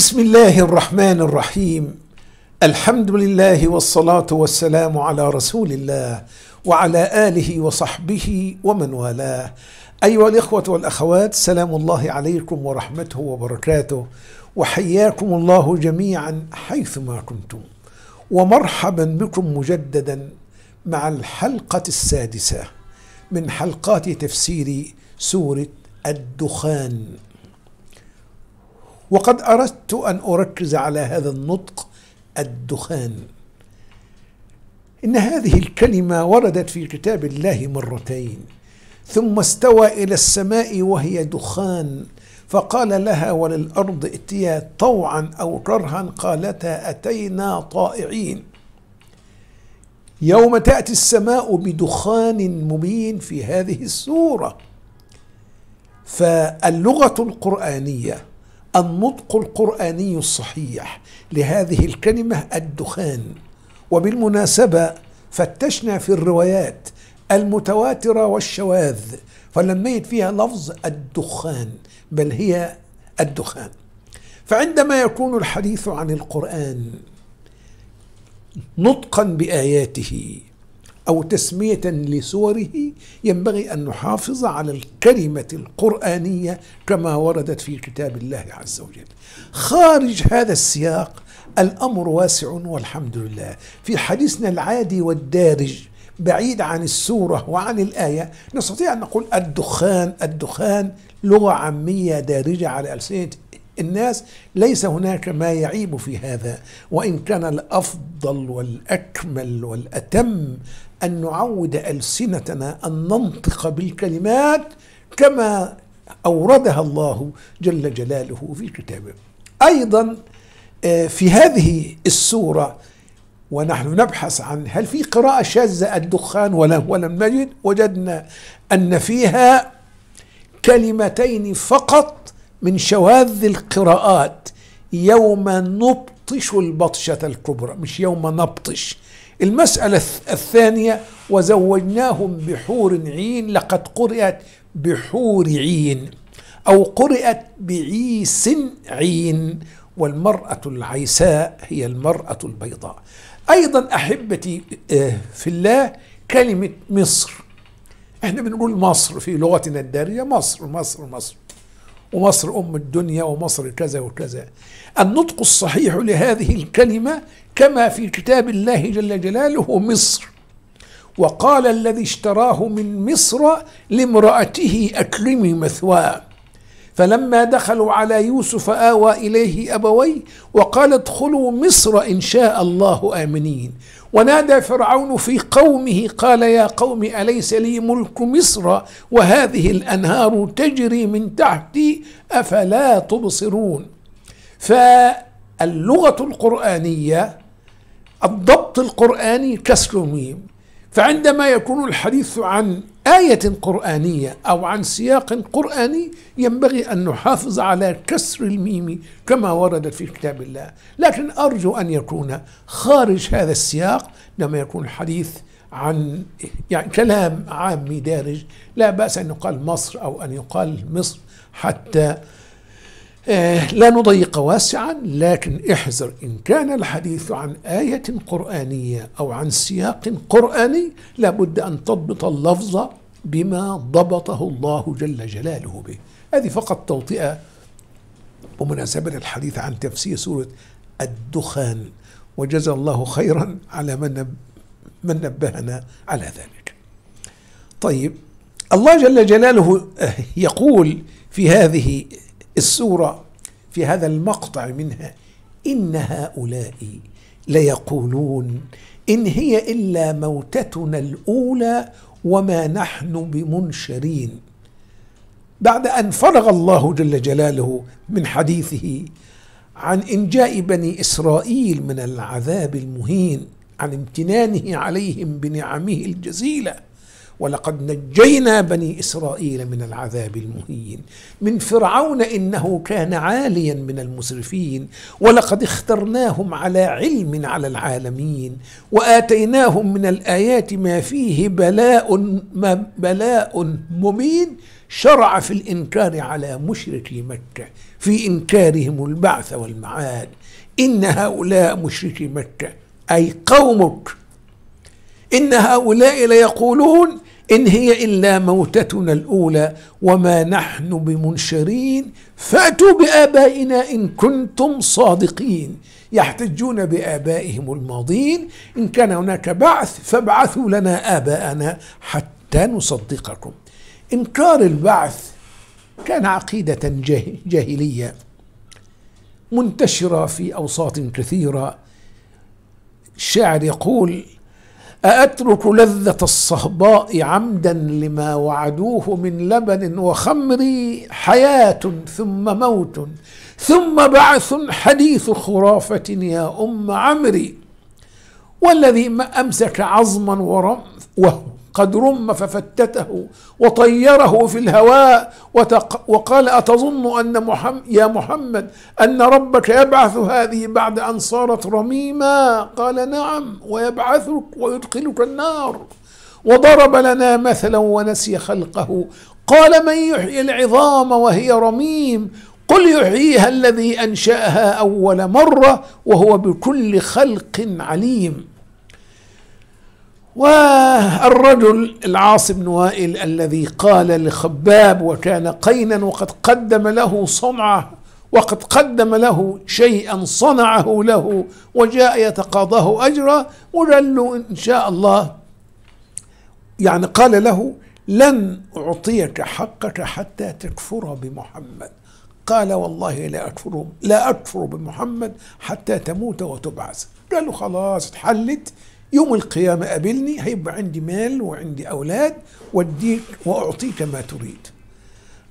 بسم الله الرحمن الرحيم الحمد لله والصلاه والسلام على رسول الله وعلى اله وصحبه ومن والاه ايها الاخوه والاخوات سلام الله عليكم ورحمته وبركاته وحياكم الله جميعا حيثما كنتم ومرحبا بكم مجددا مع الحلقه السادسه من حلقات تفسير سوره الدخان وقد أردت أن أركز على هذا النطق الدخان إن هذه الكلمة وردت في كتاب الله مرتين ثم استوى إلى السماء وهي دخان فقال لها وللأرض ائتيا طوعا أو كرها قالتا أتينا طائعين يوم تأتي السماء بدخان مبين في هذه السورة فاللغة القرآنية النطق القراني الصحيح لهذه الكلمه الدخان وبالمناسبه فتشنا في الروايات المتواتره والشواذ فلميت فيها لفظ الدخان بل هي الدخان فعندما يكون الحديث عن القران نطقا باياته أو تسمية لسوره ينبغي أن نحافظ على الكلمة القرآنية كما وردت في كتاب الله عز وجل خارج هذا السياق الأمر واسع والحمد لله في حديثنا العادي والدارج بعيد عن السورة وعن الآية نستطيع أن نقول الدخان الدخان لغة عامية دارجة على ألسنة الناس ليس هناك ما يعيب في هذا وان كان الافضل والاكمل والاتم ان نعود السنتنا ان ننطق بالكلمات كما اوردها الله جل جلاله في كتابه ايضا آه، في هذه السوره ونحن نبحث عن هل في قراءة شاذة الدخان ولم ولم نجد وجدنا أن فيها كلمتين فقط من شواذ القراءات يوم نبطش البطشة الكبرى مش يوم نبطش المسألة الثانية وزوجناهم بحور عين لقد قرئت بحور عين أو قرئت بعيس عين والمرأة العيساء هي المرأة البيضاء أيضا أحبتي آه، في الله كلمة مصر احنا بنقول مصر في لغتنا الدارية مصر مصر مصر ومصر أم الدنيا ومصر كذا وكذا النطق الصحيح لهذه الكلمة كما في كتاب الله جل جلاله مصر وقال الذي اشتراه من مصر لامرأته أكرمي مثواه فلما دخلوا على يوسف آوى إليه أبوي وقال ادخلوا مصر إن شاء الله آمنين ونادى فرعون في قومه قال يا قوم أليس لي ملك مصر وهذه الأنهار تجري من تحتي أفلا تبصرون فاللغة القرآنية الضبط القرآني كسر ميم فعندما يكون الحديث عن آية قرآنية أو عن سياق قرآني ينبغي أن نحافظ على كسر الميم كما ورد في كتاب الله لكن أرجو أن يكون خارج هذا السياق لما يكون الحديث عن يعني كلام عامي دارج لا بأس أن يقال مصر أو أن يقال مصر حتى آه، لا نضيق واسعا لكن احذر إن كان الحديث عن آية قرآنية أو عن سياق قرآني لابد أن تضبط اللفظ بما ضبطه الله جل جلاله به هذه فقط توطئة ومناسبة الحديث عن تفسير سورة الدخان وجزى الله خيرا على من من نبهنا على ذلك طيب الله جل جلاله آه، يقول في هذه السوره في هذا المقطع منها ان هؤلاء ليقولون ان هي الا موتتنا الاولى وما نحن بمنشرين بعد ان فرغ الله جل جلاله من حديثه عن انجاء بني اسرائيل من العذاب المهين عن امتنانه عليهم بنعمه الجزيله ولقد نجينا بني اسرائيل من العذاب المهين من فرعون انه كان عاليا من المسرفين ولقد اخترناهم على علم على العالمين واتيناهم من الايات ما فيه بلاء ما بلاء مبين شرع في الانكار على مشركي مكه في انكارهم البعث والمعاد ان هؤلاء مشركي مكه اي قومك ان هؤلاء ليقولون إن هي إلا موتتنا الأولى وما نحن بمنشرين فأتوا بآبائنا إن كنتم صادقين يحتجون بآبائهم الماضين إن كان هناك بعث فابعثوا لنا آباءنا حتى نصدقكم إنكار البعث كان عقيدة جاهلية منتشرة في أوساط كثيرة الشاعر يقول أأترك لذة الصهباء عمدا لما وعدوه من لبن وخمر حياة ثم موت ثم بعث حديث خرافة يا أم عمري والذي ما أمسك عظما ورم وهو قد رم ففتته وطيره في الهواء وقال أتظن أن محمد يا محمد أن ربك يبعث هذه بعد أن صارت رميما قال نعم ويبعثك ويدخلك النار وضرب لنا مثلا ونسي خلقه قال من يحيي العظام وهي رميم قل يحييها الذي أنشأها أول مرة وهو بكل خلق عليم والرجل العاص بن وائل الذي قال لخباب وكان قينا وقد قدم له صنعه وقد قدم له شيئا صنعه له وجاء يتقاضاه أجرا وقال له ان شاء الله يعني قال له لن اعطيك حقك حتى تكفر بمحمد قال والله لا أكفر لا أكفر بمحمد حتى تموت وتبعث قال له خلاص اتحلت يوم القيامة قابلني هيبقى عندي مال وعندي أولاد وأديك وأعطيك ما تريد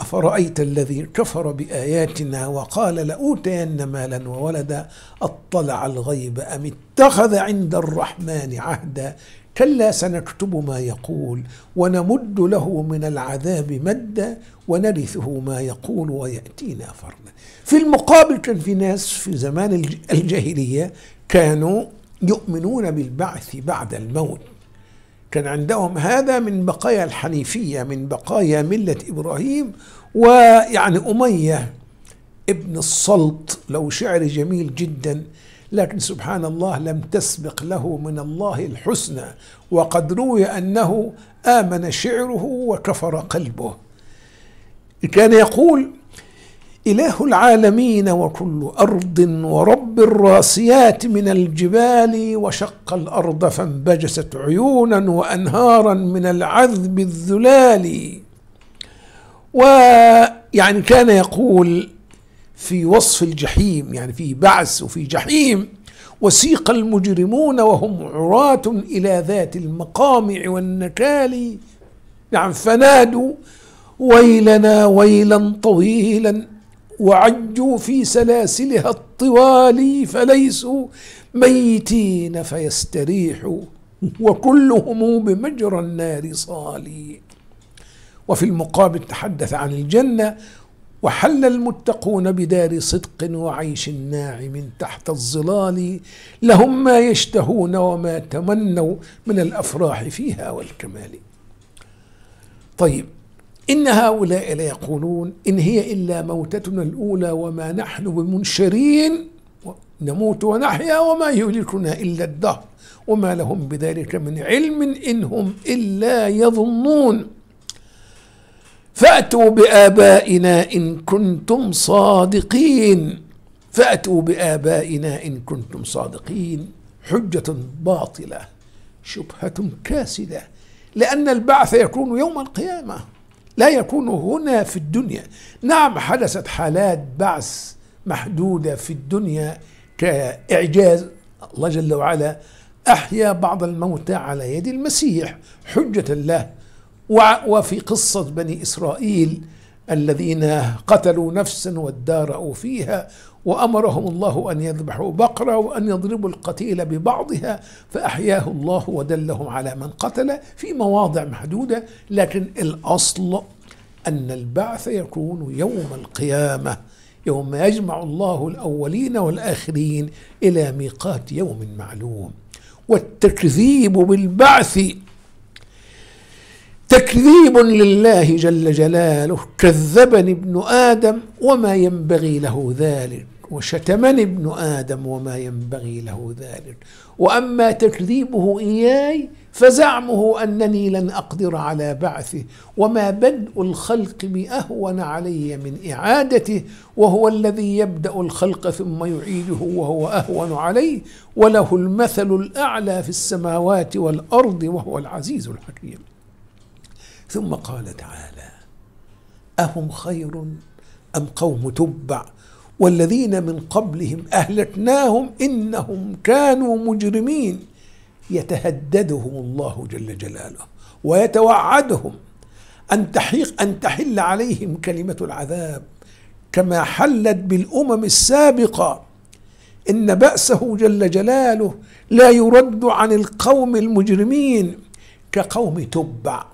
أفرأيت الذي كفر بآياتنا وقال لأوتين مالا وولدا أطلع الغيب أم اتخذ عند الرحمن عهدا كلا سنكتب ما يقول ونمد له من العذاب مدا ونرثه ما يقول ويأتينا فردا في المقابل كان في ناس في زمان الجاهلية كانوا يؤمنون بالبعث بعد الموت كان عندهم هذا من بقايا الحنيفية من بقايا ملة إبراهيم ويعني أمية ابن السلط لو شعر جميل جدا لكن سبحان الله لم تسبق له من الله الحسنى وقد روي أنه آمن شعره وكفر قلبه كان يقول إله العالمين وكل أرض ورب الراسيات من الجبال وشق الأرض فانبجست عيونا وأنهارا من العذب الذلال ويعني كان يقول في وصف الجحيم يعني في بعث وفي جحيم وسيق المجرمون وهم عراة إلى ذات المقامع والنكال نعم فنادوا ويلنا ويلا طويلا وعجوا في سلاسلها الطوال فليسوا ميتين فيستريحوا وكلهم بمجرى النار صالي وفي المقابل تحدث عن الجنة وحل المتقون بدار صدق وعيش ناعم تحت الظلال لهم ما يشتهون وما تمنوا من الافراح فيها والكمال. طيب إن هؤلاء ليقولون إن هي إلا موتتنا الأولى وما نحن بمنشرين نموت ونحيا وما يهلكنا إلا الدهر وما لهم بذلك من علم إن هم إلا يظنون فأتوا بآبائنا إن كنتم صادقين فأتوا بآبائنا إن كنتم صادقين حجة باطلة شبهة كاسدة لأن البعث يكون يوم القيامة لا يكون هنا في الدنيا نعم حدثت حالات بعث محدودة في الدنيا كإعجاز الله جل وعلا أحيا بعض الموتى على يد المسيح حجة له وفي قصة بني إسرائيل الذين قتلوا نفسا وادارأوا فيها وأمرهم الله أن يذبحوا بقرة وأن يضربوا القتيل ببعضها فأحياه الله ودلهم على من قتل في مواضع محدودة لكن الأصل أن البعث يكون يوم القيامة يوم يجمع الله الأولين والآخرين إلى ميقات يوم معلوم والتكذيب بالبعث تكذيب لله جل جلاله كذبني ابن ادم وما ينبغي له ذلك وشتمني ابن آدم وما ينبغي له ذلك وأما تكذيبه إياي فزعمه أنني لن أقدر على بعثه وما بدء الخلق بأهون علي من إعادته وهو الذي يبدأ الخلق ثم يعيده وهو أهون عليه وله المثل الأعلى في السماوات والأرض وهو العزيز الحكيم ثم قال تعالى أهم خير أم قوم تبع والذين من قبلهم اهلكناهم انهم كانوا مجرمين يتهددهم الله جل جلاله ويتوعدهم ان تحيق ان تحل عليهم كلمه العذاب كما حلت بالامم السابقه ان باسه جل جلاله لا يرد عن القوم المجرمين كقوم تبع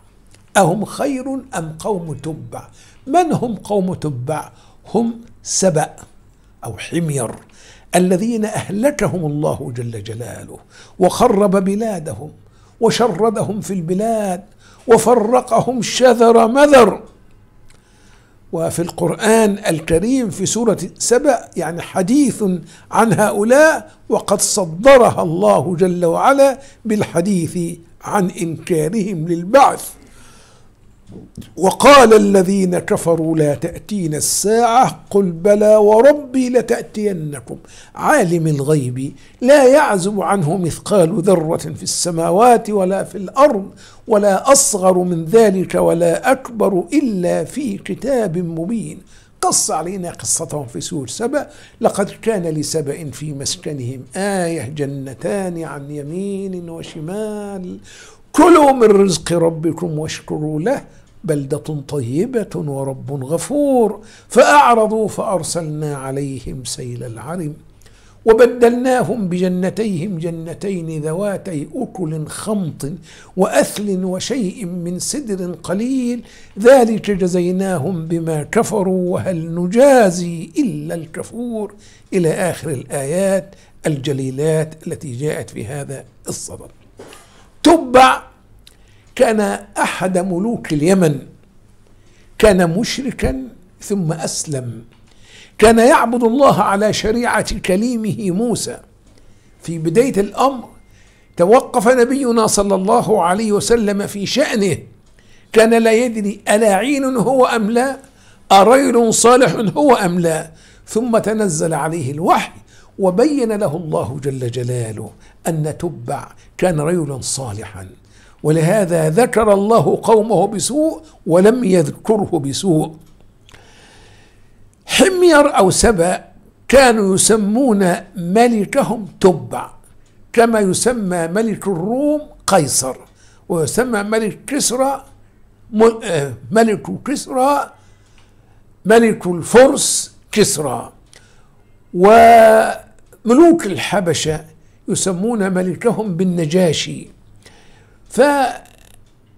اهم خير ام قوم تبع من هم قوم تبع هم سبأ أو حمير الذين أهلكهم الله جل جلاله وخرب بلادهم وشردهم في البلاد وفرقهم شذر مذر وفي القرآن الكريم في سورة سبأ يعني حديث عن هؤلاء وقد صدرها الله جل وعلا بالحديث عن إنكارهم للبعث وقال الذين كفروا لا تأتينا الساعة قل بلى وربي لتأتينكم عالم الغيب لا يعزب عنه مثقال ذرة في السماوات ولا في الأرض ولا أصغر من ذلك ولا أكبر إلا في كتاب مبين قص علينا قصتهم في سور سبأ لقد كان لسبأ في مسكنهم آية جنتان عن يمين وشمال كلوا من رزق ربكم واشكروا له بلدة طيبة ورب غفور فأعرضوا فأرسلنا عليهم سيل العرم وبدلناهم بجنتيهم جنتين ذواتي أكل خمط وأثل وشيء من سدر قليل ذلك جزيناهم بما كفروا وهل نجازي إلا الكفور إلى آخر الآيات الجليلات التي جاءت في هذا الصدد تبع كان احد ملوك اليمن كان مشركا ثم اسلم كان يعبد الله على شريعه كليمه موسى في بدايه الامر توقف نبينا صلى الله عليه وسلم في شانه كان لا يدري الاعين هو ام لا اريل صالح هو ام لا ثم تنزل عليه الوحي وبين له الله جل جلاله ان تبع كان رجلا صالحا ولهذا ذكر الله قومه بسوء ولم يذكره بسوء حمير أو سبأ كانوا يسمون ملكهم تبع كما يسمى ملك الروم قيصر ويسمى ملك كسرى آه، ملك كسرى ملك الفرس كسرى وملوك الحبشة يسمون ملكهم بالنجاشي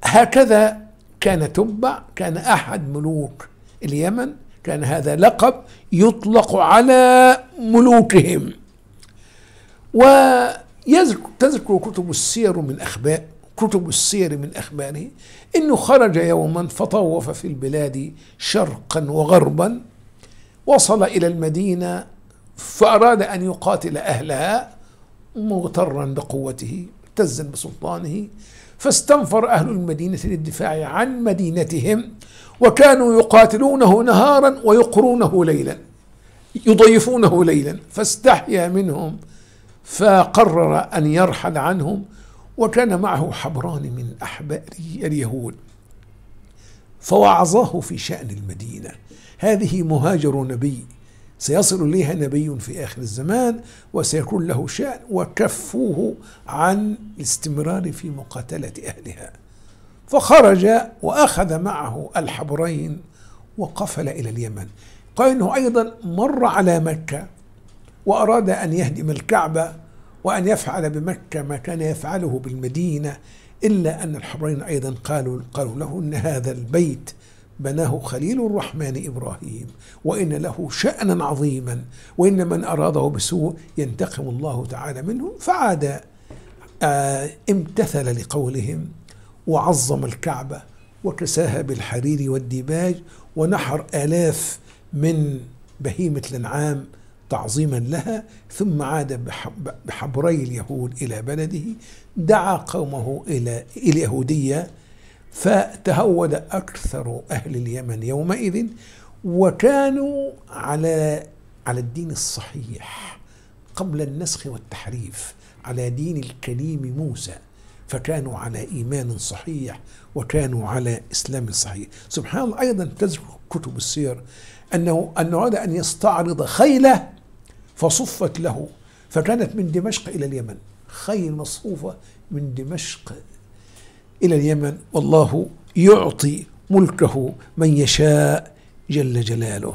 فهكذا كان تبع كان أحد ملوك اليمن كان هذا لقب يطلق على ملوكهم وتذكر كتب السير من اخبار كتب السير من أخباره أنه خرج يوما فطوف في البلاد شرقا وغربا وصل إلى المدينة فأراد أن يقاتل أهلها مغترا بقوته مبتزا بسلطانه فاستنفر أهل المدينة للدفاع عن مدينتهم وكانوا يقاتلونه نهارا ويقرونه ليلا يضيفونه ليلا فاستحيا منهم فقرر أن يرحل عنهم وكان معه حبران من أحبار اليهود فوعظاه في شأن المدينة هذه مهاجر نبي سيصل إليها نبي في آخر الزمان وسيكون له شأن وكفوه عن الاستمرار في مقاتلة أهلها فخرج وأخذ معه الحبرين وقفل إلى اليمن قال إنه أيضا مر على مكة وأراد أن يهدم الكعبة وأن يفعل بمكة ما كان يفعله بالمدينة إلا أن الحبرين أيضا قالوا قالوا له إن هذا البيت بناه خليل الرحمن ابراهيم وان له شانا عظيما وان من اراده بسوء ينتقم الله تعالى منه فعاد آه، امتثل لقولهم وعظم الكعبه وكساها بالحرير والديباج ونحر الاف من بهيمه الانعام تعظيما لها ثم عاد بحبري اليهود الى بلده دعا قومه الى اليهوديه فتهود أكثر أهل اليمن يومئذ وكانوا على على الدين الصحيح قبل النسخ والتحريف على دين الكريم موسى فكانوا على إيمان صحيح وكانوا على إسلام صحيح سبحان الله أيضا تذكر كتب السير أنه أن أراد أن يستعرض خيله فصفت له فكانت من دمشق إلى اليمن خيل مصفوفة من دمشق إلى اليمن والله يعطي ملكه من يشاء جل جلاله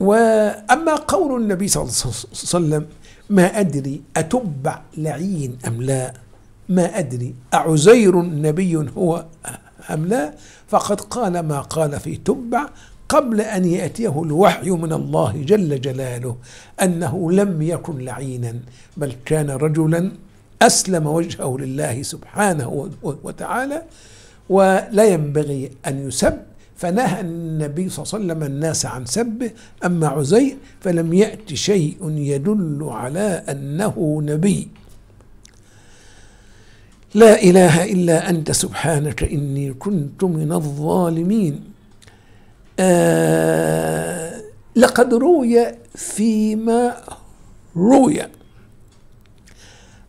وأما قول النبي صلى الله عليه وسلم ما أدري أتبع لعين أم لا ما أدري أعزير نبي هو أم لا فقد قال ما قال في تبع قبل أن يأتيه الوحي من الله جل جلاله أنه لم يكن لعينا بل كان رجلا أسلم وجهه لله سبحانه وتعالى ولا ينبغي أن يسب فنهى النبي صلى الله عليه وسلم الناس عن سبه أما عزير فلم يأت شيء يدل على أنه نبي لا إله إلا أنت سبحانك إني كنت من الظالمين آه لقد روي فيما روي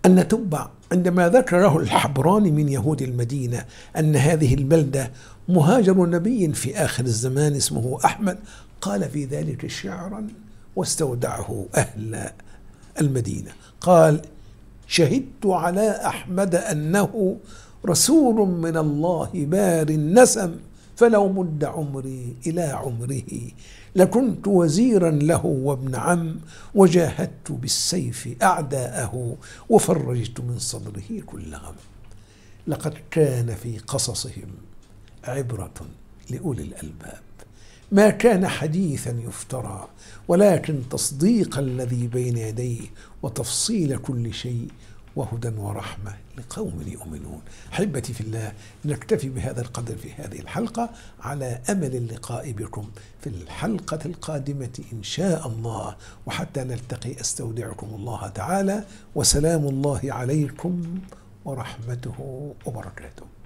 أن تبع عندما ذكره الحبراني من يهود المدينة أن هذه البلدة مهاجر نبي في آخر الزمان اسمه أحمد قال في ذلك شعرا واستودعه أهل المدينة قال شهدت على أحمد أنه رسول من الله بار النسم فلو مد عمري إلى عمره لكنت وزيرا له وابن عم وجاهدت بالسيف أعداءه وفرجت من صدره كل غم لقد كان في قصصهم عبرة لأولي الألباب ما كان حديثا يفترى ولكن تصديق الذي بين يديه وتفصيل كل شيء وهدى ورحمة لقوم يؤمنون أحبتي في الله نكتفي بهذا القدر في هذه الحلقة على أمل اللقاء بكم في الحلقة القادمة إن شاء الله وحتى نلتقي أستودعكم الله تعالى وسلام الله عليكم ورحمته وبركاته